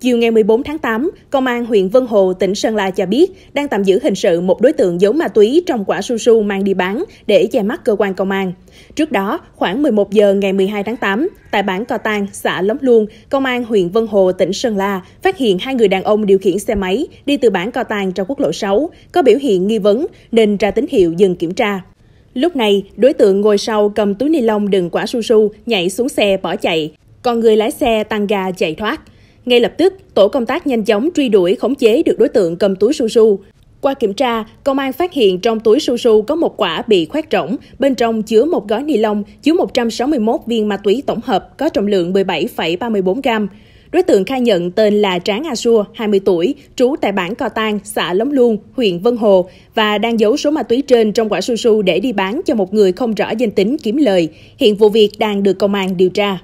Chiều ngày 14 tháng 8, Công an huyện Vân Hồ, tỉnh Sơn La cho biết đang tạm giữ hình sự một đối tượng giấu ma túy trong quả su su mang đi bán để che mắt cơ quan công an. Trước đó, khoảng 11 giờ ngày 12 tháng 8, tại bản Cò Tàng, xã Lóng Luông, Công an huyện Vân Hồ, tỉnh Sơn La phát hiện hai người đàn ông điều khiển xe máy đi từ bản Cò Tàng ra quốc lộ 6, có biểu hiện nghi vấn nên ra tín hiệu dừng kiểm tra. Lúc này, đối tượng ngồi sau cầm túi ni lông đựng quả su su nhảy xuống xe bỏ chạy, còn người lái xe tăng ga chạy thoát. Ngay lập tức, tổ công tác nhanh chóng truy đuổi khống chế được đối tượng cầm túi su su. Qua kiểm tra, công an phát hiện trong túi su su có một quả bị khoét rỗng, bên trong chứa một gói ni lông chứa 161 viên ma túy tổng hợp có trọng lượng 17,34 gram. Đối tượng khai nhận tên là Tráng A Sua, 20 tuổi, trú tại bản Co Tan, xã Lóng Luông, huyện Vân Hồ và đang giấu số ma túy trên trong quả su su để đi bán cho một người không rõ danh tính kiếm lời. Hiện vụ việc đang được công an điều tra.